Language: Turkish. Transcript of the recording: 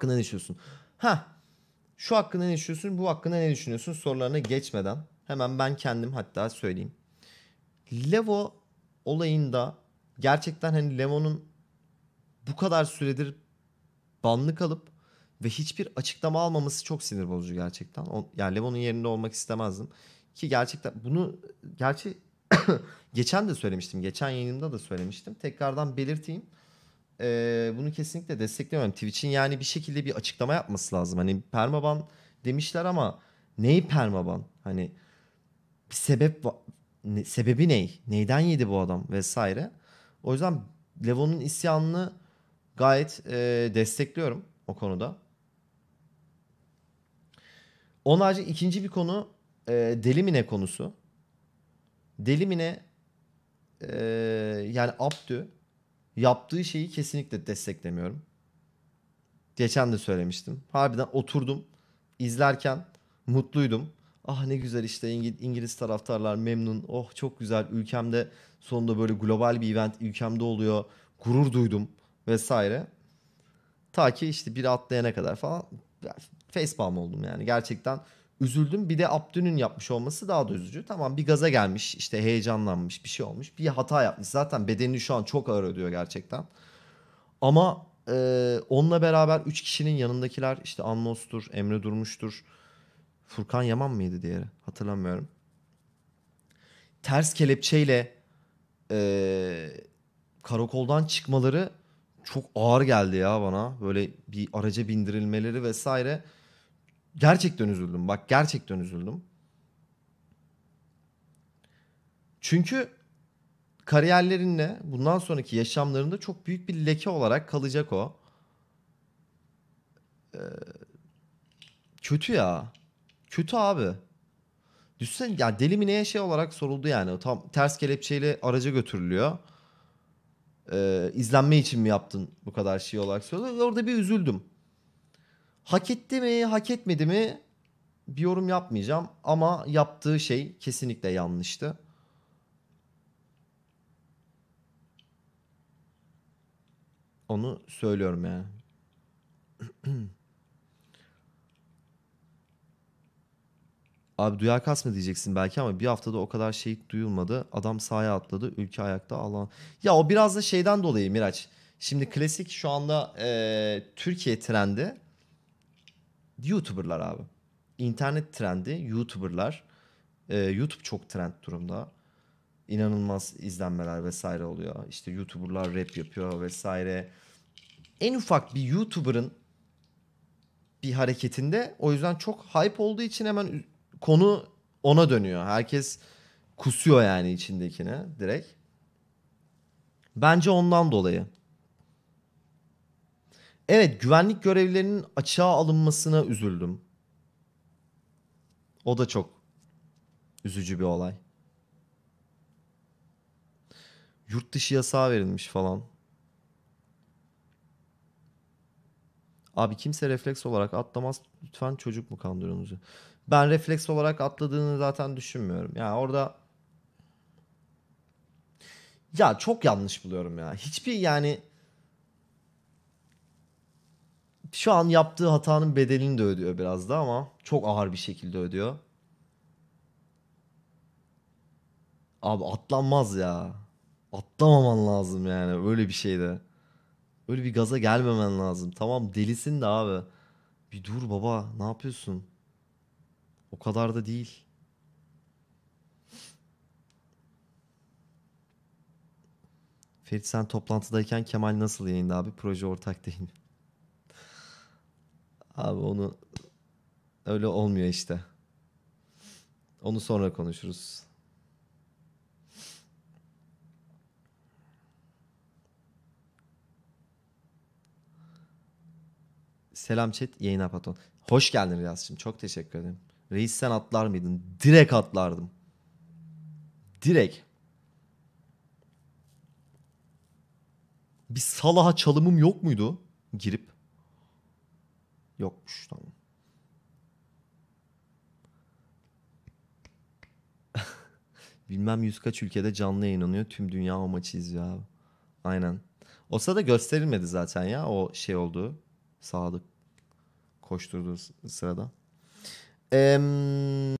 hakkında ne düşünüyorsun? Ha şu hakkında ne düşünüyorsun bu hakkında ne düşünüyorsun sorularına geçmeden hemen ben kendim hatta söyleyeyim. Levo olayında gerçekten hani Levo'nun bu kadar süredir banlı kalıp ve hiçbir açıklama almaması çok sinir bozucu gerçekten. yani Levo'nun yerinde olmak istemezdim. Ki gerçekten bunu gerçi geçen de söylemiştim. Geçen yayınımda da söylemiştim. Tekrardan belirteyim e, bunu kesinlikle desteklemiyorum. Twitch'in yani bir şekilde bir açıklama yapması lazım. Hani permaban demişler ama neyi permaban? Hani bir sebep ne, sebebi ney? Neyden yedi bu adam vesaire. O yüzden Levon'un isyanını gayet e, destekliyorum o konuda. Onun harici ikinci bir konu e, Delimine konusu. Delimine e, yani Abdü yaptığı şeyi kesinlikle desteklemiyorum. Geçen de söylemiştim. Harbiden oturdum izlerken mutluydum. Ah ne güzel işte İngil İngiliz taraftarlar memnun. Oh çok güzel ülkemde sonunda böyle global bir event ülkemde oluyor. Gurur duydum vesaire. Ta ki işte bir atlayana kadar falan facepalm oldum yani. Gerçekten üzüldüm. Bir de Abdü'nün yapmış olması daha da üzücü. Tamam bir gaza gelmiş işte heyecanlanmış bir şey olmuş. Bir hata yapmış. Zaten bedenini şu an çok ağır ödüyor gerçekten. Ama e, onunla beraber 3 kişinin yanındakiler işte Anlos'tur, Emre Durmuş'tur. Furkan Yaman mıydı diğeri? Hatırlamıyorum. Ters kelepçeyle e, karakoldan çıkmaları çok ağır geldi ya bana. Böyle bir araca bindirilmeleri vesaire. Gerçekten üzüldüm bak gerçekten üzüldüm. Çünkü kariyerlerinde bundan sonraki yaşamlarında çok büyük bir leke olarak kalacak o. Ee, kötü ya. Kötü abi. Düşsen ya deli mi neye şey olarak soruldu yani. O tam ters kelepçeyle araca götürülüyor. Ee, izlenme için mi yaptın bu kadar şey olarak soruldu. Orada bir üzüldüm. Hak etti mi, hak etmedi mi bir yorum yapmayacağım ama yaptığı şey kesinlikle yanlıştı. Onu söylüyorum yani. Abi duyar mı diyeceksin belki ama bir haftada o kadar şey duyulmadı. Adam sahaya atladı. Ülke ayakta Allah. Ya o biraz da şeyden dolayı Miraç. Şimdi klasik şu anda e, Türkiye trendi YouTuber'lar abi. İnternet trendi YouTuber'lar. Ee, YouTube çok trend durumda. İnanılmaz izlenmeler vesaire oluyor. İşte YouTuber'lar rap yapıyor vesaire. En ufak bir YouTuber'ın bir hareketinde o yüzden çok hype olduğu için hemen konu ona dönüyor. Herkes kusuyor yani içindekine direkt. Bence ondan dolayı. Evet güvenlik görevlerinin açığa alınmasına üzüldüm. O da çok üzücü bir olay. Yurt dışı yasağı verilmiş falan. Abi kimse refleks olarak atlamaz. Lütfen çocuk mu kandırıyorsunuz? Ben refleks olarak atladığını zaten düşünmüyorum. Yani orada ya çok yanlış buluyorum ya. Hiçbir yani şu an yaptığı hatanın bedelini de ödüyor biraz da ama çok ağır bir şekilde ödüyor. Abi atlanmaz ya. Atlamaman lazım yani öyle bir şeyde. Öyle bir gaza gelmemen lazım. Tamam delisin de abi. Bir dur baba ne yapıyorsun? O kadar da değil. Ferit sen toplantıdayken Kemal nasıl yayında abi? Proje ortak değil mi? Abi onu öyle olmuyor işte. Onu sonra konuşuruz. Selam chat, yayına patron. Hoş geldin Riyaz'cığım. Çok teşekkür ederim. Reis sen atlar mıydın? Direkt atlardım. Direkt. Bir salaha çalımım yok muydu? Girip. Yokmuş tamam. Bilmem yüz kaç ülkede canlı yayınlanıyor. Tüm dünya o maçı izliyor abi. Aynen. O sırada gösterilmedi zaten ya o şey oldu. Sağlık koşturduğu sırada. Eee...